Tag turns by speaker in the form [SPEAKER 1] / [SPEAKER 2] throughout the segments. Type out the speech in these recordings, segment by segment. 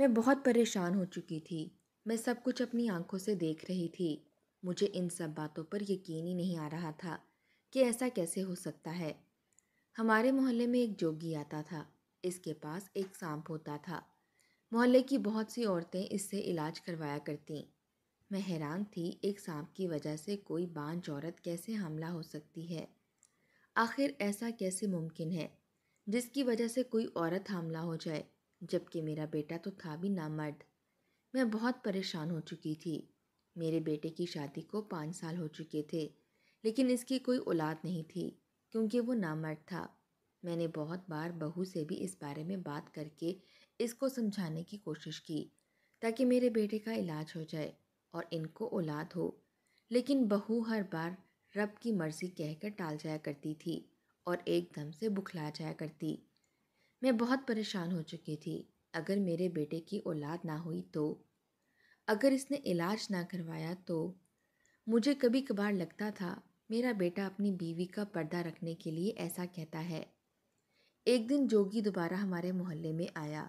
[SPEAKER 1] मैं बहुत परेशान हो चुकी थी मैं सब कुछ अपनी आंखों से देख रही थी मुझे इन सब बातों पर यकीन ही नहीं आ रहा था कि ऐसा कैसे हो सकता है हमारे मोहल्ले में एक जोगी आता था इसके पास एक सांप होता था मोहल्ले की बहुत सी औरतें इससे इलाज करवाया करतीं मैं हैरान थी एक सांप की वजह से कोई बांझ औरत कैसे हमला हो सकती है आखिर ऐसा कैसे मुमकिन है जिसकी वजह से कोई औरत हमला हो जाए जबकि मेरा बेटा तो था भी नामर्द मैं बहुत परेशान हो चुकी थी मेरे बेटे की शादी को पाँच साल हो चुके थे लेकिन इसकी कोई औलाद नहीं थी क्योंकि वो नामर्द था मैंने बहुत बार बहू से भी इस बारे में बात करके इसको समझाने की कोशिश की ताकि मेरे बेटे का इलाज हो जाए और इनको औलाद हो लेकिन बहू हर बार रब की मर्ज़ी कहकर टाल जाया करती थी और एकदम से बुखला जाया करती मैं बहुत परेशान हो चुकी थी अगर मेरे बेटे की औलाद ना हुई तो अगर इसने इलाज ना करवाया तो मुझे कभी कभार लगता था मेरा बेटा अपनी बीवी का पर्दा रखने के लिए ऐसा कहता है एक दिन जोगी दोबारा हमारे मोहल्ले में आया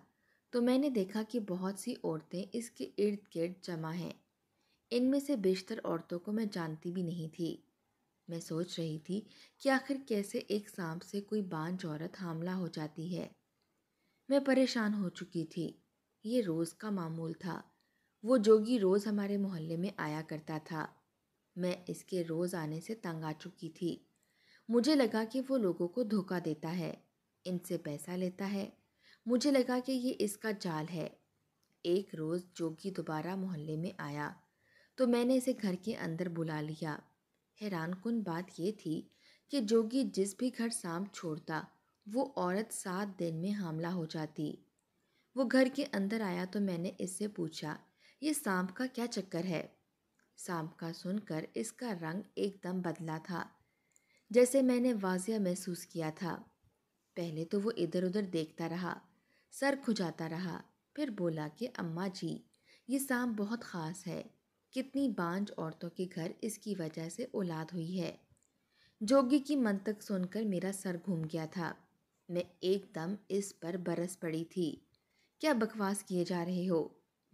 [SPEAKER 1] तो मैंने देखा कि बहुत सी औरतें इसके इर्द गिर्द जमा हैं इनमें से बेशतर औरतों को मैं जानती भी नहीं थी मैं सोच रही थी कि आखिर कैसे एक सांप से कोई बांझ औरत हमला हो जाती है मैं परेशान हो चुकी थी ये रोज़ का मामूल था वो जोगी रोज़ हमारे मोहल्ले में आया करता था मैं इसके रोज़ आने से तंग आ चुकी थी मुझे लगा कि वो लोगों को धोखा देता है इनसे पैसा लेता है मुझे लगा कि ये इसका जाल है एक रोज़ जोगी दोबारा मोहल्ले में आया तो मैंने इसे घर के अंदर बुला लिया हैरान कन बात यह थी कि जोगी जिस भी घर सांप छोड़ता वो औरत सात दिन में हमला हो जाती वो घर के अंदर आया तो मैंने इससे पूछा ये सांप का क्या चक्कर है सांप का सुनकर इसका रंग एकदम बदला था जैसे मैंने वाजिया महसूस किया था पहले तो वो इधर उधर देखता रहा सर खुजाता रहा फिर बोला कि अम्मा जी ये सांप बहुत ख़ास है कितनी बांझ औरतों के घर इसकी वजह से औलाद हुई है जोगी की मंतक सुनकर मेरा सर घूम गया था मैं एकदम इस पर बरस पड़ी थी क्या बकवास किए जा रहे हो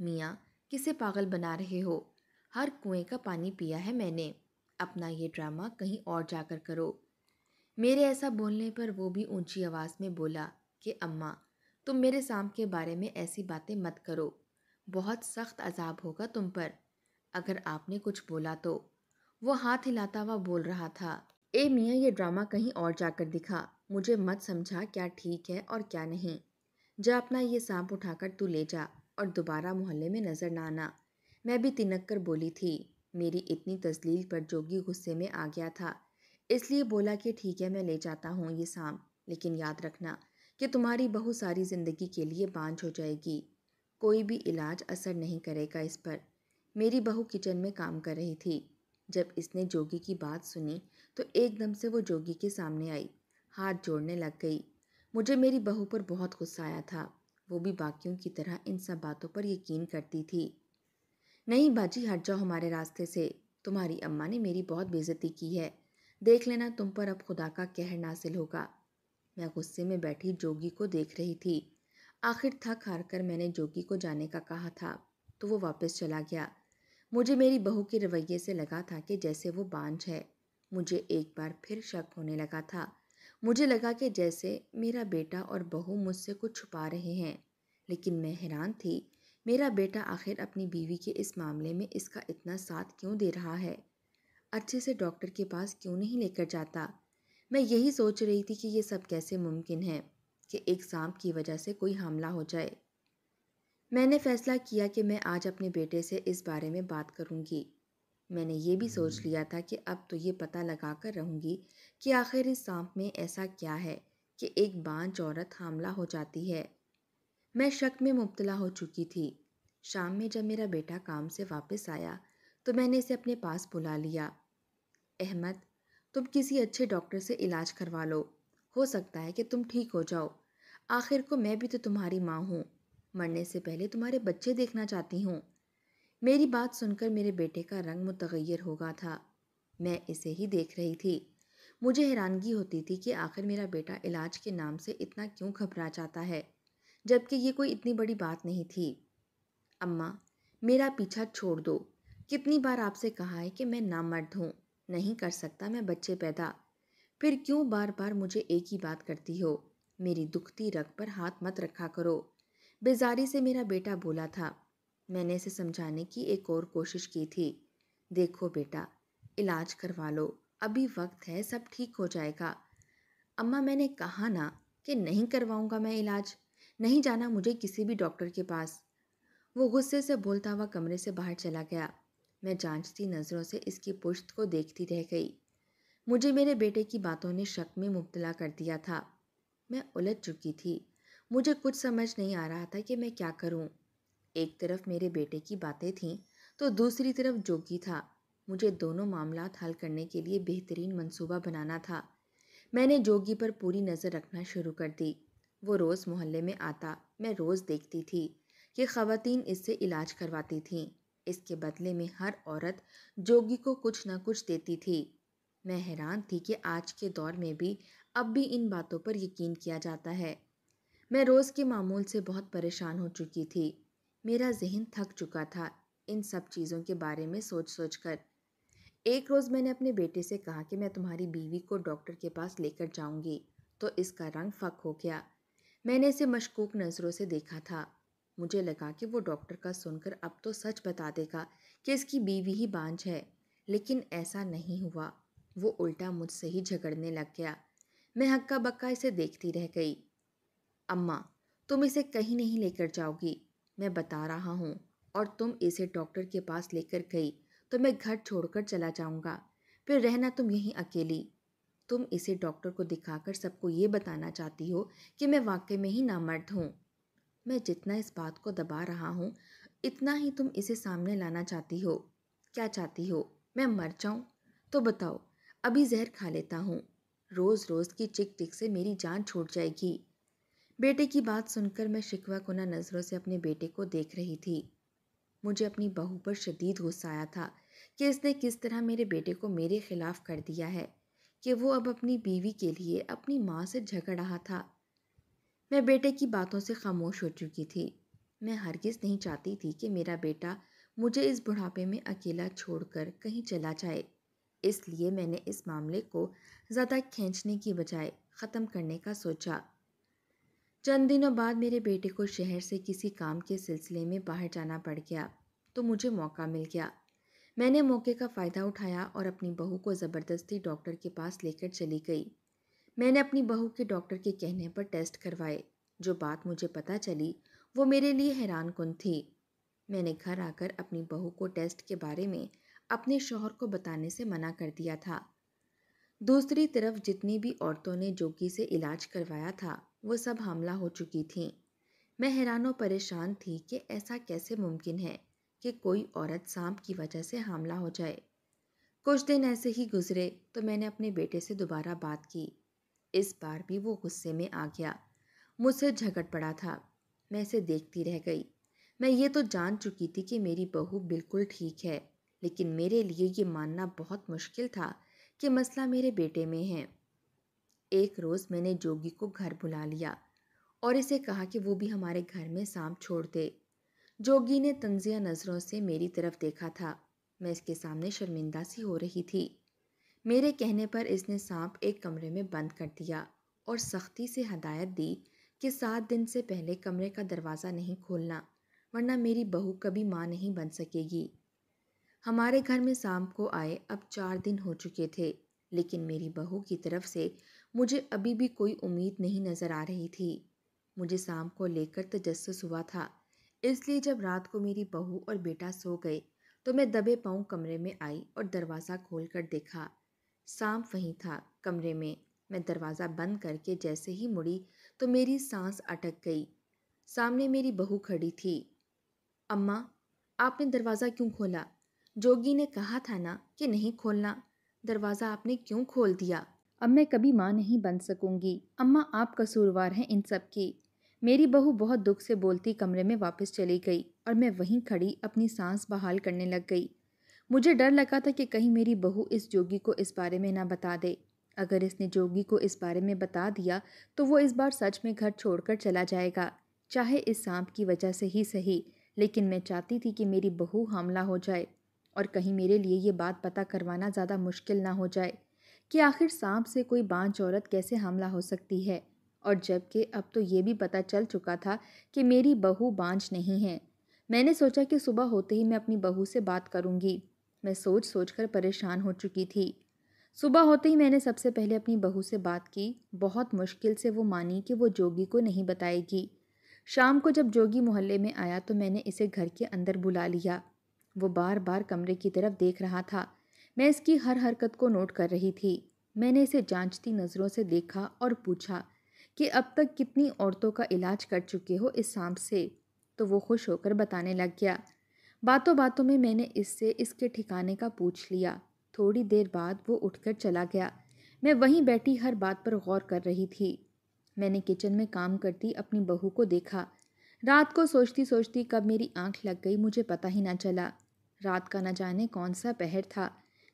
[SPEAKER 1] मियाँ किसे पागल बना रहे हो हर कुएं का पानी पिया है मैंने अपना ये ड्रामा कहीं और जाकर करो मेरे ऐसा बोलने पर वो भी ऊंची आवाज़ में बोला कि अम्मा तुम मेरे सांप के बारे में ऐसी बातें मत करो बहुत सख्त अजाब होगा तुम पर अगर आपने कुछ बोला तो वो हाथ हिलाता हुआ बोल रहा था ए मियाँ ये ड्रामा कहीं और जाकर दिखा मुझे मत समझा क्या ठीक है और क्या नहीं जा अपना ये सांप उठाकर तू ले जा और दोबारा मोहल्ले में नज़र ना आना मैं भी तिनक कर बोली थी मेरी इतनी तजलील पर जोगी गुस्से में आ गया था इसलिए बोला कि ठीक है मैं ले जाता हूँ ये सांप लेकिन याद रखना कि तुम्हारी बहु सारी ज़िंदगी के लिए बांझ हो जाएगी कोई भी इलाज असर नहीं करेगा इस पर मेरी बहू किचन में काम कर रही थी जब इसने जोगी की बात सुनी तो एकदम से वो जोगी के सामने आई हाथ जोड़ने लग गई मुझे मेरी बहू पर बहुत गुस्सा आया था वो भी बाकियों की तरह इन सब बातों पर यकीन करती थी नहीं बाजी हट जाओ हमारे रास्ते से तुम्हारी अम्मा ने मेरी बहुत बेजती की है देख लेना तुम पर अब खुदा का कहर नासिल होगा मैं गुस्से में बैठी जोगी को देख रही थी आखिर थक हार कर मैंने जोगी को जाने का कहा था तो वो वापस चला गया मुझे मेरी बहू के रवैये से लगा था कि जैसे वो बांझ है मुझे एक बार फिर शक होने लगा था मुझे लगा कि जैसे मेरा बेटा और बहू मुझसे कुछ छुपा रहे हैं लेकिन मैं हैरान थी मेरा बेटा आखिर अपनी बीवी के इस मामले में इसका इतना साथ क्यों दे रहा है अच्छे से डॉक्टर के पास क्यों नहीं लेकर जाता मैं यही सोच रही थी कि ये सब कैसे मुमकिन है कि एक सांप की वजह से कोई हमला हो जाए मैंने फैसला किया कि मैं आज अपने बेटे से इस बारे में बात करूंगी। मैंने ये भी सोच हम्म। लिया था कि अब तो ये पता लगा कर रहूँगी कि आखिर इस सांप में ऐसा क्या है कि एक बांझ औरत हामला हो जाती है मैं शक में मुबतला हो चुकी थी शाम में जब मेरा बेटा काम से वापस आया तो मैंने इसे अपने पास बुला लिया अहमद तुम किसी अच्छे डॉक्टर से इलाज करवा लो हो सकता है कि तुम ठीक हो जाओ आखिर को मैं भी तो तुम्हारी माँ हूँ मरने से पहले तुम्हारे बच्चे देखना चाहती हूँ मेरी बात सुनकर मेरे बेटे का रंग मुतगैर हो गया था मैं इसे ही देख रही थी मुझे हैरानगी होती थी कि आखिर मेरा बेटा इलाज के नाम से इतना क्यों घबरा जाता है जबकि ये कोई इतनी बड़ी बात नहीं थी अम्मा मेरा पीछा छोड़ दो कितनी बार आपसे कहा है कि मैं नामर्द हूँ नहीं कर सकता मैं बच्चे पैदा फिर क्यों बार बार मुझे एक ही बात करती हो मेरी दुखती रग पर हाथ मत रखा करो बेजारी से मेरा बेटा बोला था मैंने इसे समझाने की एक और कोशिश की थी देखो बेटा इलाज करवा लो अभी वक्त है सब ठीक हो जाएगा अम्मा मैंने कहा ना कि नहीं करवाऊंगा मैं इलाज नहीं जाना मुझे किसी भी डॉक्टर के पास वो गुस्से से बोलता हुआ कमरे से बाहर चला गया मैं जांचती नज़रों से इसकी पुश्त को देखती रह गई मुझे मेरे बेटे की बातों ने शक में मुबतला कर दिया था मैं उलझ चुकी थी मुझे कुछ समझ नहीं आ रहा था कि मैं क्या करूं। एक तरफ मेरे बेटे की बातें थीं तो दूसरी तरफ जोगी था मुझे दोनों मामला हल करने के लिए बेहतरीन मंसूबा बनाना था मैंने जोगी पर पूरी नज़र रखना शुरू कर दी वो रोज़ मोहल्ले में आता मैं रोज़ देखती थी कि ख़वातीन इससे इलाज करवाती थीं इसके बदले में हर औरत जोगी को कुछ ना कुछ देती थी मैं हैरान थी कि आज के दौर में भी अब भी इन बातों पर यकीन किया जाता है मैं रोज़ के मामूल से बहुत परेशान हो चुकी थी मेरा जहन थक चुका था इन सब चीज़ों के बारे में सोच सोच कर एक रोज़ मैंने अपने बेटे से कहा कि मैं तुम्हारी बीवी को डॉक्टर के पास लेकर जाऊंगी तो इसका रंग फक हो गया मैंने इसे मशकूक नज़रों से देखा था मुझे लगा कि वो डॉक्टर का सुनकर अब तो सच बता देगा कि इसकी बीवी ही बांझ है लेकिन ऐसा नहीं हुआ वो उल्टा मुझसे ही झगड़ने लग गया मैं हक्का बक्का इसे देखती रह गई अम्मा तुम इसे कहीं नहीं लेकर जाओगी मैं बता रहा हूँ और तुम इसे डॉक्टर के पास लेकर गई तो मैं घर छोड़कर चला जाऊँगा फिर रहना तुम यहीं अकेली तुम इसे डॉक्टर को दिखाकर सबको ये बताना चाहती हो कि मैं वाकई में ही नामर्द हूँ मैं जितना इस बात को दबा रहा हूँ इतना ही तुम इसे सामने लाना चाहती हो क्या चाहती हो मैं मर जाऊँ तो बताओ अभी जहर खा लेता हूँ रोज़ रोज़ की चिक टिक से मेरी जान छूट जाएगी बेटे की बात सुनकर मैं शिकवा कुना नज़रों से अपने बेटे को देख रही थी मुझे अपनी बहू पर शदीद गुस्सा आया था कि इसने किस तरह मेरे बेटे को मेरे खिलाफ कर दिया है कि वो अब अपनी बीवी के लिए अपनी माँ से झगड़ रहा था मैं बेटे की बातों से खामोश हो चुकी थी मैं हरगिज़ नहीं चाहती थी कि मेरा बेटा मुझे इस बुढ़ापे में अकेला छोड़कर कहीं चला जाए इसलिए मैंने इस मामले को ज़्यादा खींचने की बजाय ख़त्म करने का सोचा चंद दिनों बाद मेरे बेटे को शहर से किसी काम के सिलसिले में बाहर जाना पड़ गया तो मुझे मौका मिल गया मैंने मौके का फ़ायदा उठाया और अपनी बहू को ज़बरदस्ती डॉक्टर के पास लेकर चली गई मैंने अपनी बहू के डॉक्टर के कहने पर टेस्ट करवाए जो बात मुझे पता चली वो मेरे लिए हैरान कन थी मैंने घर आकर अपनी बहू को टेस्ट के बारे में अपने शोहर को बताने से मना कर दिया था दूसरी तरफ जितनी भी औरतों ने जोगी से इलाज करवाया था वो सब हमला हो चुकी थीं मैं हैरान और परेशान थी कि ऐसा कैसे मुमकिन है कि कोई औरत सांप की वजह से हमला हो जाए कुछ दिन ऐसे ही गुजरे तो मैंने अपने बेटे से दोबारा बात की इस बार भी वो गुस्से में आ गया मुझसे झगड़ पड़ा था मैं इसे देखती रह गई मैं ये तो जान चुकी थी कि मेरी बहू बिल्कुल ठीक है लेकिन मेरे लिए ये मानना बहुत मुश्किल था कि मसला मेरे बेटे में है एक रोज़ मैंने जोगी को घर बुला लिया और इसे कहा कि वो भी हमारे घर में सांप छोड़ दे जोगी ने तंजिया नज़रों से मेरी तरफ देखा था मैं इसके सामने शर्मिंदा सी हो रही थी मेरे कहने पर इसने सांप एक कमरे में बंद कर दिया और सख्ती से हदायत दी कि सात दिन से पहले कमरे का दरवाज़ा नहीं खोलना वरना मेरी बहू कभी माँ नहीं बन सकेगी हमारे घर में सांप को आए अब चार दिन हो चुके थे लेकिन मेरी बहू की तरफ से मुझे अभी भी कोई उम्मीद नहीं नज़र आ रही थी मुझे शाम को लेकर तजस्स हुआ था इसलिए जब रात को मेरी बहू और बेटा सो गए तो मैं दबे पाऊँ कमरे में आई और दरवाज़ा खोल कर देखा सांप वहीं था कमरे में मैं दरवाज़ा बंद करके जैसे ही मुड़ी तो मेरी सांस अटक गई सामने मेरी बहू खड़ी थी अम्मा आपने दरवाज़ा क्यों खोला जोगी ने कहा था ना कि नहीं खोलना दरवाज़ा आपने क्यों खोल दिया अब मैं कभी माँ नहीं बन सकूंगी अम्मा आप कसूरवार हैं इन सब की मेरी बहू बहुत दुख से बोलती कमरे में वापस चली गई और मैं वहीं खड़ी अपनी सांस बहाल करने लग गई मुझे डर लगा था कि कहीं मेरी बहू इस जोगी को इस बारे में ना बता दे अगर इसने जोगी को इस बारे में बता दिया तो वो इस बार सच में घर छोड़कर चला जाएगा चाहे इस सांप की वजह से ही सही लेकिन मैं चाहती थी कि मेरी बहू हमला हो जाए और कहीं मेरे लिए ये बात पता करवाना ज़्यादा मुश्किल ना हो जाए कि आखिर सांप से कोई बांझ औरत कैसे हमला हो सकती है और जबकि अब तो ये भी पता चल चुका था कि मेरी बहू बांझ नहीं है मैंने सोचा कि सुबह होते ही मैं अपनी बहू से बात करूँगी मैं सोच सोच कर परेशान हो चुकी थी सुबह होते ही मैंने सबसे पहले अपनी बहू से बात की बहुत मुश्किल से वो मानी कि वो जोगी को नहीं बताएगी शाम को जब जोगी मोहल्ले में आया तो मैंने इसे घर के अंदर बुला लिया वो बार बार कमरे की तरफ देख रहा था मैं इसकी हर हरकत को नोट कर रही थी मैंने इसे जांचती नज़रों से देखा और पूछा कि अब तक कितनी औरतों का इलाज कर चुके हो इस सांप से तो वो खुश होकर बताने लग गया बातों बातों में मैंने इससे इसके ठिकाने का पूछ लिया थोड़ी देर बाद वो उठकर चला गया मैं वहीं बैठी हर बात पर गौर कर रही थी मैंने किचन में काम करती अपनी बहू को देखा रात को सोचती सोचती कब मेरी आंख लग गई मुझे पता ही ना चला रात का न जाने कौन सा पहर था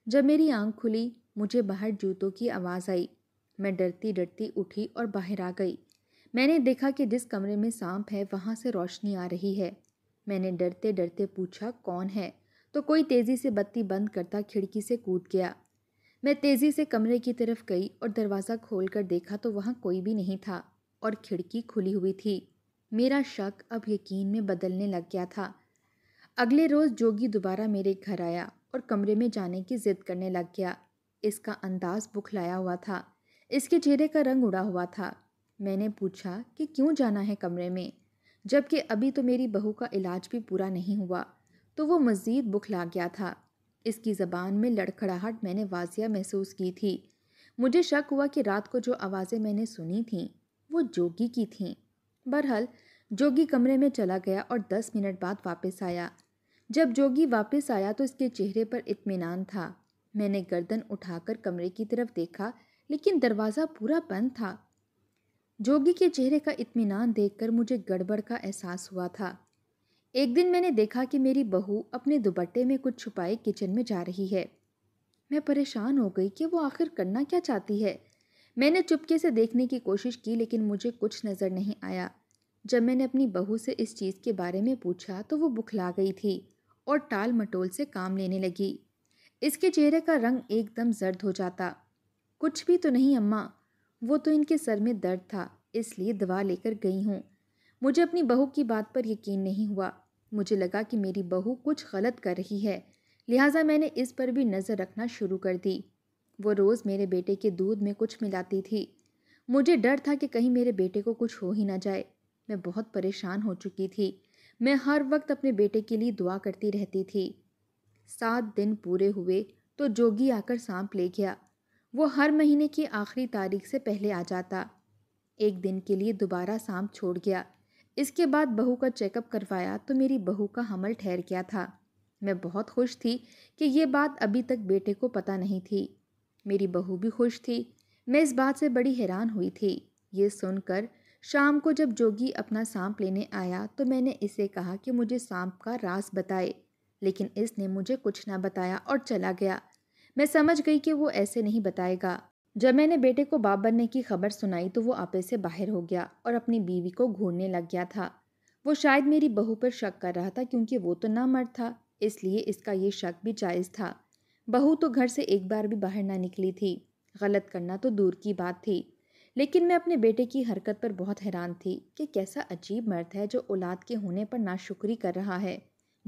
[SPEAKER 1] जब मेरी आंख खुली मुझे बाहर जूतों की आवाज़ आई मैं डरती डरती उठी और बाहर आ गई मैंने देखा कि जिस कमरे में सांप है वहाँ से रोशनी आ रही है मैंने डरते डरते पूछा कौन है तो कोई तेज़ी से बत्ती बंद करता खिड़की से कूद गया मैं तेज़ी से कमरे की तरफ गई और दरवाज़ा खोल कर देखा तो वहाँ कोई भी नहीं था और खिड़की खुली हुई थी मेरा शक अब यकीन में बदलने लग गया था अगले रोज़ जोगी दोबारा मेरे घर आया और कमरे में जाने की जिद करने लग गया इसका अंदाज बुखलाया हुआ था इसके चेहरे का रंग उड़ा हुआ था मैंने पूछा कि क्यों जाना है कमरे में जबकि अभी तो मेरी बहू का इलाज भी पूरा नहीं हुआ तो वो मज़ीद बुखला गया था इसकी ज़बान में लड़खड़ाहट मैंने वाजिया महसूस की थी मुझे शक हुआ कि रात को जो आवाज़ें मैंने सुनी थीं वो जोगी की थीं बहरहाल जोगी कमरे में चला गया और दस मिनट बाद वापस आया जब जोगी वापस आया तो इसके चेहरे पर इत्मीनान था मैंने गर्दन उठाकर कमरे की तरफ देखा लेकिन दरवाज़ा पूरा बंद था जोगी के चेहरे का इत्मीनान देखकर मुझे गड़बड़ का एहसास हुआ था एक दिन मैंने देखा कि मेरी बहू अपने दुपट्टे में कुछ छुपाए किचन में जा रही है मैं परेशान हो गई कि वो आखिर करना क्या चाहती है मैंने चुपके से देखने की कोशिश की लेकिन मुझे कुछ नज़र नहीं आया जब मैंने अपनी बहू से इस चीज़ के बारे में पूछा तो वो बुखला गई थी और टाल मटोल से काम लेने लगी इसके चेहरे का रंग एकदम जर्द हो जाता कुछ भी तो नहीं अम्मा वो तो इनके सर में दर्द था इसलिए दवा लेकर गई हूँ मुझे अपनी बहू की बात पर यकीन नहीं हुआ मुझे लगा कि मेरी बहू कुछ गलत कर रही है लिहाजा मैंने इस पर भी नज़र रखना शुरू कर दी वो रोज़ मेरे बेटे के दूध में कुछ मिलाती थी मुझे डर था कि कहीं मेरे बेटे को कुछ हो ही ना जाए मैं बहुत परेशान हो चुकी थी मैं हर वक्त अपने बेटे के लिए दुआ करती रहती थी सात दिन पूरे हुए तो जोगी आकर सांप ले गया वो हर महीने की आखिरी तारीख से पहले आ जाता एक दिन के लिए दोबारा सांप छोड़ गया इसके बाद बहू का चेकअप करवाया तो मेरी बहू का हमल ठहर गया था मैं बहुत खुश थी कि ये बात अभी तक बेटे को पता नहीं थी मेरी बहू भी खुश थी मैं इस बात से बड़ी हैरान हुई थी ये सुनकर शाम को जब जोगी अपना सांप लेने आया तो मैंने इसे कहा कि मुझे सांप का रास बताए लेकिन इसने मुझे कुछ ना बताया और चला गया मैं समझ गई कि वो ऐसे नहीं बताएगा जब मैंने बेटे को बाप बनने की खबर सुनाई तो वो आपे से बाहर हो गया और अपनी बीवी को घूरने लग गया था वो शायद मेरी बहू पर शक कर रहा था क्योंकि वो तो ना मर था इसलिए इसका ये शक भी जायज़ था बहू तो घर से एक बार भी बाहर ना निकली थी गलत करना तो दूर की बात थी लेकिन मैं अपने बेटे की हरकत पर बहुत हैरान थी कि कैसा अजीब मर्द है जो औलाद के होने पर नाशुक्री कर रहा है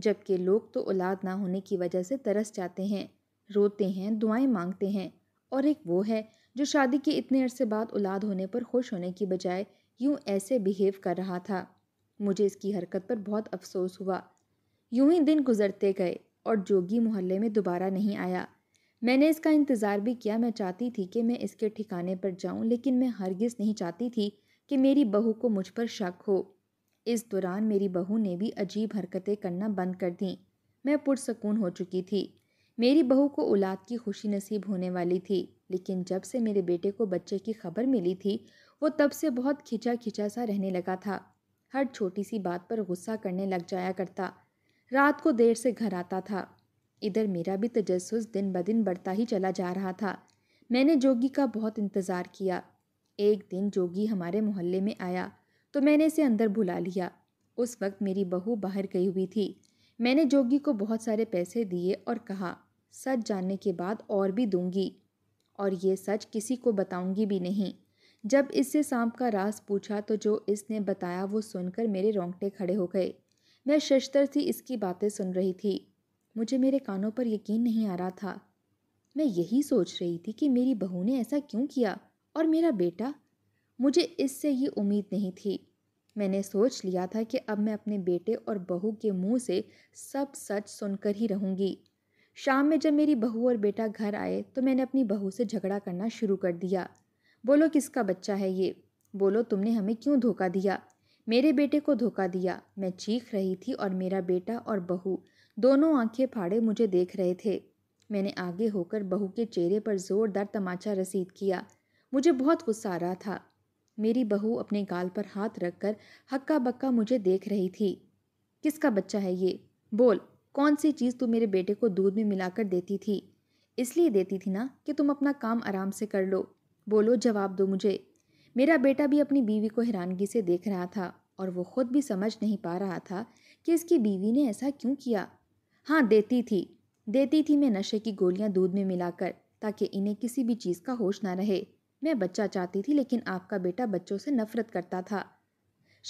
[SPEAKER 1] जबकि लोग तो औलाद ना होने की वजह से तरस जाते हैं रोते हैं दुआएं मांगते हैं और एक वो है जो शादी के इतने अरसे बाद औलाद होने पर खुश होने की बजाय यूं ऐसे बिहेव कर रहा था मुझे इसकी हरकत पर बहुत अफसोस हुआ यूं ही दिन गुजरते गए और जोगी मोहल्ले में दोबारा नहीं आया मैंने इसका इंतज़ार भी किया मैं चाहती थी कि मैं इसके ठिकाने पर जाऊं लेकिन मैं हरगिज़ नहीं चाहती थी कि मेरी बहू को मुझ पर शक हो इस दौरान मेरी बहू ने भी अजीब हरकतें करना बंद कर दीं मैं पुरसकून हो चुकी थी मेरी बहू को औलाद की खुशी नसीब होने वाली थी लेकिन जब से मेरे बेटे को बच्चे की खबर मिली थी वो तब से बहुत खिंचा खिंचा सा रहने लगा था हर छोटी सी बात पर गुस्सा करने लग जाया करता रात को देर से घर आता था इधर मेरा भी तजस्स दिन ब दिन बढ़ता ही चला जा रहा था मैंने जोगी का बहुत इंतज़ार किया एक दिन जोगी हमारे मोहल्ले में आया तो मैंने इसे अंदर बुला लिया उस वक्त मेरी बहू बाहर गई हुई थी मैंने जोगी को बहुत सारे पैसे दिए और कहा सच जानने के बाद और भी दूंगी और ये सच किसी को बताऊंगी भी नहीं जब इससे सांप का रास पूछा तो जो इसने बताया वो सुनकर मेरे रोंगटे खड़े हो गए मैं शशतर थी इसकी बातें सुन रही थी मुझे मेरे कानों पर यकीन नहीं आ रहा था मैं यही सोच रही थी कि मेरी बहू ने ऐसा क्यों किया और मेरा बेटा मुझे इससे ये उम्मीद नहीं थी मैंने सोच लिया था कि अब मैं अपने बेटे और बहू के मुंह से सब सच सुनकर ही रहूंगी शाम में जब मेरी बहू और बेटा घर आए तो मैंने अपनी बहू से झगड़ा करना शुरू कर दिया बोलो किसका बच्चा है ये बोलो तुमने हमें क्यों धोखा दिया मेरे बेटे को धोखा दिया मैं चीख रही थी और मेरा बेटा और बहू दोनों आंखें फाड़े मुझे देख रहे थे मैंने आगे होकर बहू के चेहरे पर ज़ोरदार तमाचा रसीद किया मुझे बहुत गुस्सा आ रहा था मेरी बहू अपने गाल पर हाथ रखकर हक्का बक्का मुझे देख रही थी किसका बच्चा है ये बोल कौन सी चीज़ तू मेरे बेटे को दूध में मिलाकर देती थी इसलिए देती थी ना कि तुम अपना काम आराम से कर लो बोलो जवाब दो मुझे मेरा बेटा भी अपनी बीवी को हैरानगी से देख रहा था और वो खुद भी समझ नहीं पा रहा था कि इसकी बीवी ने ऐसा क्यों किया हाँ देती थी देती थी मैं नशे की गोलियाँ दूध में मिलाकर ताकि इन्हें किसी भी चीज़ का होश ना रहे मैं बच्चा चाहती थी लेकिन आपका बेटा बच्चों से नफरत करता था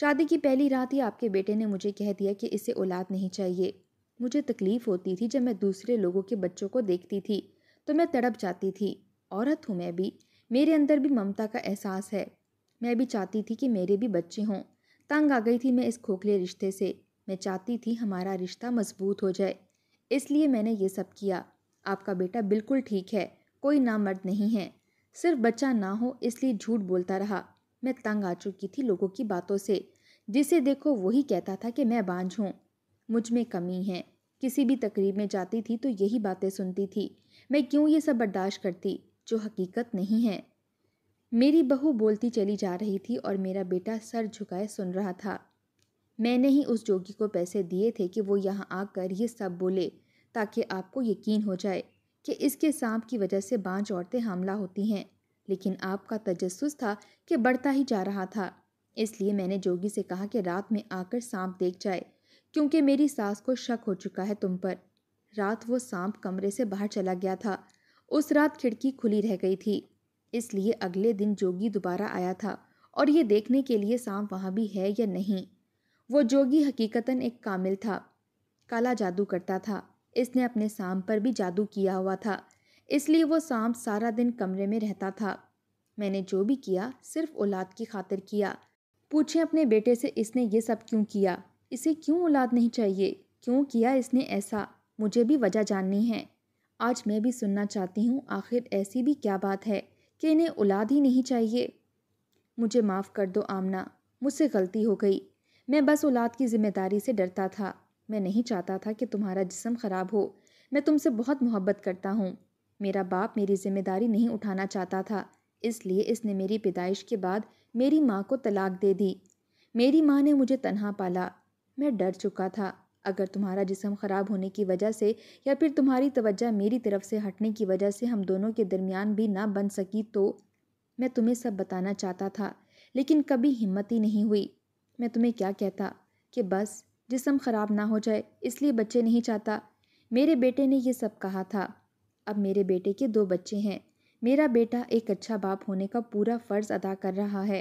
[SPEAKER 1] शादी की पहली रात ही आपके बेटे ने मुझे कह दिया कि इसे औलाद नहीं चाहिए मुझे तकलीफ़ होती थी जब मैं दूसरे लोगों के बच्चों को देखती थी तो मैं तड़प जाती थी औरत हूँ मैं भी मेरे अंदर भी ममता का एहसास है मैं भी चाहती थी कि मेरे भी बच्चे हों तंग आ गई थी मैं इस खोखले रिश्ते से मैं चाहती थी हमारा रिश्ता मजबूत हो जाए इसलिए मैंने ये सब किया आपका बेटा बिल्कुल ठीक है कोई नामर्द नहीं है सिर्फ बच्चा ना हो इसलिए झूठ बोलता रहा मैं तंग आ चुकी थी लोगों की बातों से जिसे देखो वही कहता था कि मैं बांझ हूँ मुझ में कमी है किसी भी तकरीब में जाती थी तो यही बातें सुनती थी मैं क्यों ये सब बर्दाश्त करती जो हकीकत नहीं है मेरी बहू बोलती चली जा रही थी और मेरा बेटा सर झुकाए सुन रहा था मैंने ही उस जोगी को पैसे दिए थे कि वो यहाँ आकर ये सब बोले ताकि आपको यकीन हो जाए कि इसके सांप की वजह से बाँच औरतें हमला होती हैं लेकिन आपका तजस था कि बढ़ता ही जा रहा था इसलिए मैंने जोगी से कहा कि रात में आकर सांप देख जाए क्योंकि मेरी सास को शक हो चुका है तुम पर रात वो सांप कमरे से बाहर चला गया था उस रात खिड़की खुली रह गई थी इसलिए अगले दिन जोगी दोबारा आया था और ये देखने के लिए सांप वहाँ भी है या नहीं वो जोगी हकीकता एक कामिल था काला जादू करता था इसने अपने सांप पर भी जादू किया हुआ था इसलिए वो सांप सारा दिन कमरे में रहता था मैंने जो भी किया सिर्फ औलाद की खातिर किया पूछे अपने बेटे से इसने ये सब क्यों किया इसे क्यों औलाद नहीं चाहिए क्यों किया इसने ऐसा मुझे भी वजह जाननी है आज मैं भी सुनना चाहती हूँ आखिर ऐसी भी क्या बात है कि इन्हें औलाद ही नहीं चाहिए मुझे माफ़ कर दो आमना मुझसे गलती हो गई मैं बस औलाद की जिम्मेदारी से डरता था मैं नहीं चाहता था कि तुम्हारा जिसम ख़राब हो मैं तुमसे बहुत मोहब्बत करता हूँ मेरा बाप मेरी जिम्मेदारी नहीं उठाना चाहता था इसलिए इसने मेरी पैदाइश के बाद मेरी माँ को तलाक दे दी मेरी माँ ने मुझे तनहा पाला मैं डर चुका था अगर तुम्हारा जिसम ख़राब होने की वजह से या फिर तुम्हारी तवज्जा मेरी तरफ से हटने की वजह से हम दोनों के दरमियान भी ना बन सकी तो मैं तुम्हें सब बताना चाहता था लेकिन कभी हिम्मत ही नहीं हुई मैं तुम्हें क्या कहता कि बस जिसम ख़राब ना हो जाए इसलिए बच्चे नहीं चाहता मेरे बेटे ने यह सब कहा था अब मेरे बेटे के दो बच्चे हैं मेरा बेटा एक अच्छा बाप होने का पूरा फ़र्ज़ अदा कर रहा है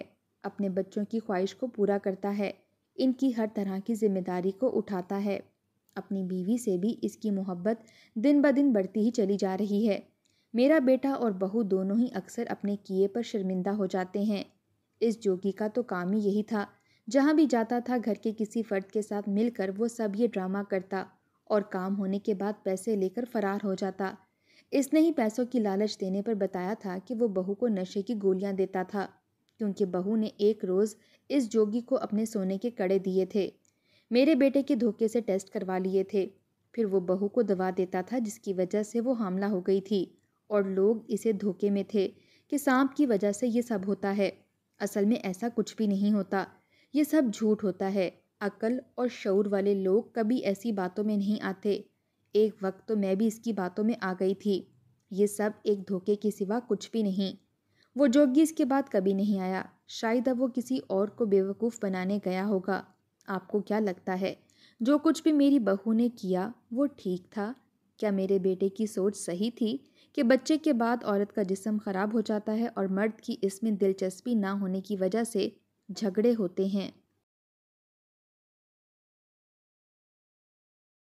[SPEAKER 1] अपने बच्चों की ख्वाहिश को पूरा करता है इनकी हर तरह की जिम्मेदारी को उठाता है अपनी बीवी से भी इसकी मोहब्बत दिन ब दिन बढ़ती ही चली जा रही है मेरा बेटा और बहू दोनों ही अक्सर अपने किए पर शर्मिंदा हो जाते हैं इस जोगी का तो काम ही यही था जहाँ भी जाता था घर के किसी फर्द के साथ मिलकर वो सब ये ड्रामा करता और काम होने के बाद पैसे लेकर फरार हो जाता इसने ही पैसों की लालच देने पर बताया था कि वो बहू को नशे की गोलियां देता था क्योंकि बहू ने एक रोज़ इस जोगी को अपने सोने के कड़े दिए थे मेरे बेटे के धोखे से टेस्ट करवा लिए थे फिर वो बहू को दवा देता था जिसकी वजह से वो हमला हो गई थी और लोग इसे धोखे में थे कि सांप की वजह से ये सब होता है असल में ऐसा कुछ भी नहीं होता ये सब झूठ होता है अकल और शौर वाले लोग कभी ऐसी बातों में नहीं आते एक वक्त तो मैं भी इसकी बातों में आ गई थी ये सब एक धोखे के सिवा कुछ भी नहीं वो जोगी इसके बाद कभी नहीं आया शायद अब वो किसी और को बेवकूफ़ बनाने गया होगा आपको क्या लगता है जो कुछ भी मेरी बहू ने किया वो ठीक था क्या मेरे बेटे की सोच सही थी कि बच्चे के बाद औरत का जिसम ख़राब हो जाता है और मर्द की इसमें दिलचस्पी ना होने की वजह से झगड़े होते हैं